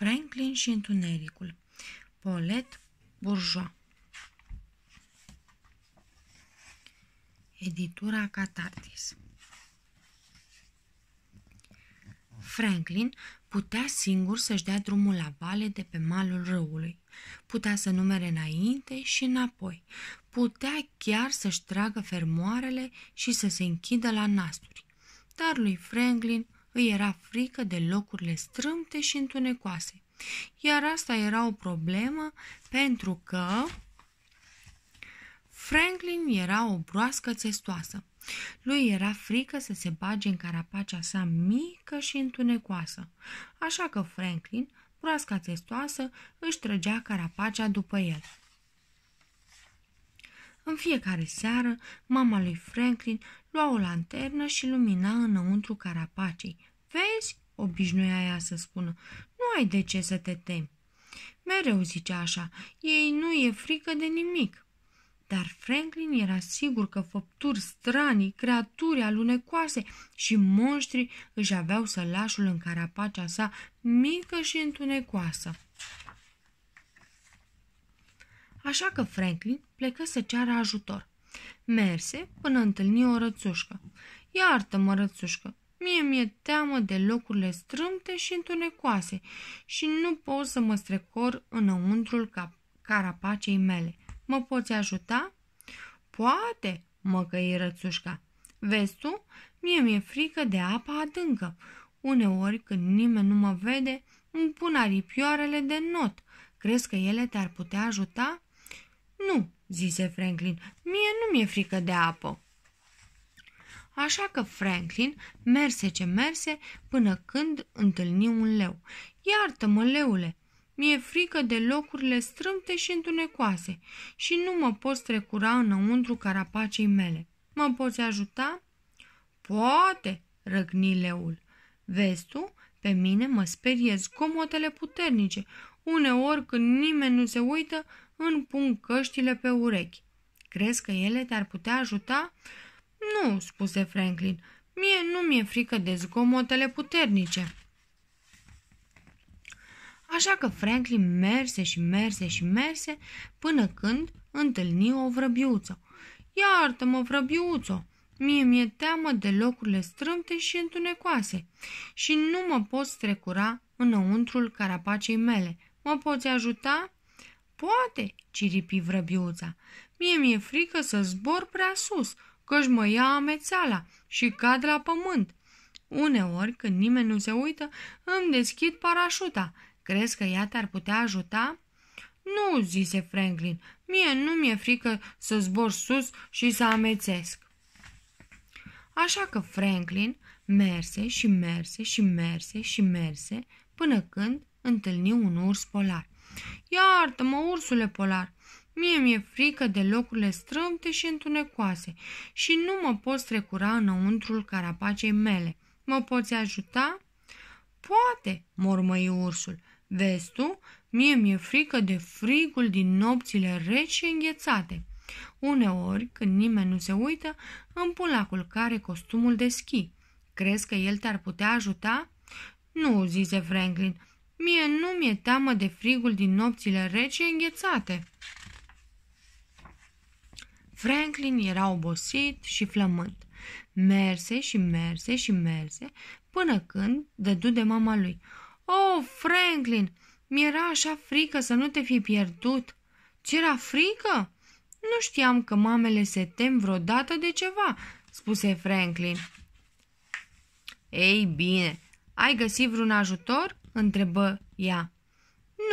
Franklin și Întunericul Polet Bourgeois Editura Catartis Franklin putea singur să-și dea drumul la vale de pe malul râului. Putea să numere înainte și înapoi. Putea chiar să-și tragă fermoarele și să se închidă la nasturi. Dar lui Franklin îi era frică de locurile strâmte și întunecoase. Iar asta era o problemă pentru că Franklin era o broască țestoasă. Lui era frică să se bage în carapacea sa mică și întunecoasă. Așa că Franklin, broasca țestoasă, își trăgea carapacea după el. În fiecare seară, mama lui Franklin lua o lanternă și lumina înăuntru carapacei. Vezi, obișnuia ea să spună, nu ai de ce să te temi. Mereu zicea așa, ei nu e frică de nimic. Dar Franklin era sigur că făpturi stranii, creaturi alunecoase și monștri își aveau sălașul în carapacea sa mică și întunecoasă. Așa că Franklin plecă să ceară ajutor. Merse până întâlni o rățușcă. Iartă-mă, rățușcă, mie mi-e teamă de locurile strâmte și întunecoase și nu pot să mă strecor înăuntrul cap carapacei mele. Mă poți ajuta? Poate, măcăi rățușca. Vezi tu, mie mi-e frică de apa adâncă. Uneori, când nimeni nu mă vede, îmi pun aripioarele de not. Crezi că ele te-ar putea ajuta? Nu, zise Franklin, mie nu mi-e frică de apă. Așa că Franklin merse ce merse până când întâlni un leu. Iartă-mă, leule, mi-e frică de locurile strâmte și întunecoase și nu mă pot strecura înăuntru carapacei mele. Mă poți ajuta? Poate, răgni leul. Vezi tu, pe mine mă sperie zgomotele puternice. Uneori când nimeni nu se uită, îmi pun căștile pe urechi. Crezi că ele te-ar putea ajuta? Nu, spuse Franklin. Mie nu mi-e frică de zgomotele puternice. Așa că Franklin merse și merse și merse până când întâlni o vrăbiuță. Iartă-mă, vrăbiuță! Mie mi-e teamă de locurile strâmte și întunecoase și nu mă pot strecura înăuntrul carapacei mele. Mă poți ajuta? Poate, ciripi vrăbiuța. Mie mi-e frică să zbor prea sus, că-și mă ia amețala și cad la pământ. Uneori, când nimeni nu se uită, îmi deschid parașuta. Crezi că ea te-ar putea ajuta? Nu, zise Franklin, mie nu mi-e frică să zbor sus și să amețesc. Așa că Franklin merse și merse și merse și merse până când întâlni un urs polar. Iartă-mă, ursule polar, mie mi-e frică de locurile strâmte și întunecoase și nu mă pot strecura înăuntrul carapacei mele. Mă poți ajuta?" Poate, mormăi ursul. Vezi tu, mie mi-e frică de frigul din nopțile reci și înghețate. Uneori, când nimeni nu se uită, îmi pun la culcare costumul de schi. Crezi că el te-ar putea ajuta? Nu, zise Franklin, Mie nu mi-e teamă de frigul din nopțile rece înghețate. Franklin era obosit și flământ. Merse și merse și merse până când dădu de mama lui. Oh, Franklin, mi-era așa frică să nu te fi pierdut. Ce era frică? Nu știam că mamele se tem vreodată de ceva, spuse Franklin. Ei bine, ai găsit vreun ajutor? întrebă ea.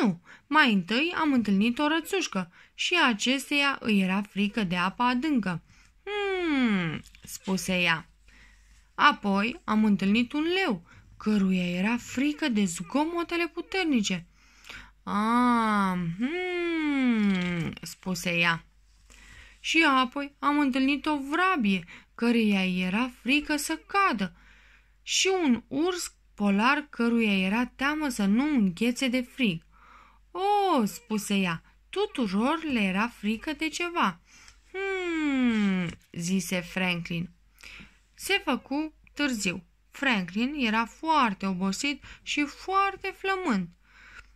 Nu, mai întâi am întâlnit o rățușcă și acesteia îi era frică de apa adâncă. Hmm, spuse ea. Apoi am întâlnit un leu, căruia era frică de zgomotele puternice. Ah, hmm, spuse ea. Și apoi am întâlnit o vrabie, căreia era frică să cadă, și un urs polar căruia era teamă să nu înghețe de frig. O, spuse ea, tuturor le era frică de ceva. Hmm, zise Franklin. Se făcu târziu. Franklin era foarte obosit și foarte flământ.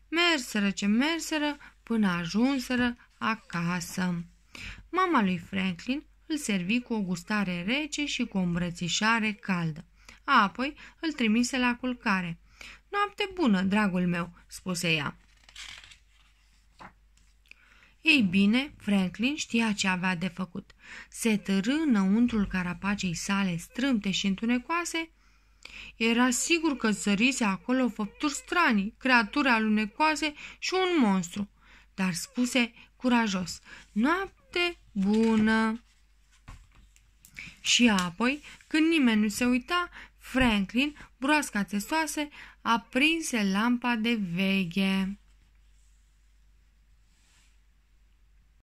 Merseră ce merseră până ajunseră acasă. Mama lui Franklin îl servi cu o gustare rece și cu o îmbrățișare caldă apoi îl trimise la culcare. Noapte bună, dragul meu, spuse ea. Ei bine, Franklin știa ce avea de făcut. Se târâ înăuntrul carapacei sale strâmte și întunecoase. Era sigur că zărise acolo făpturi stranii, creaturi alunecoase și un monstru. Dar spuse curajos, noapte bună! Și apoi, când nimeni nu se uita, Franklin, broasca țesoase, aprinse lampa de veche.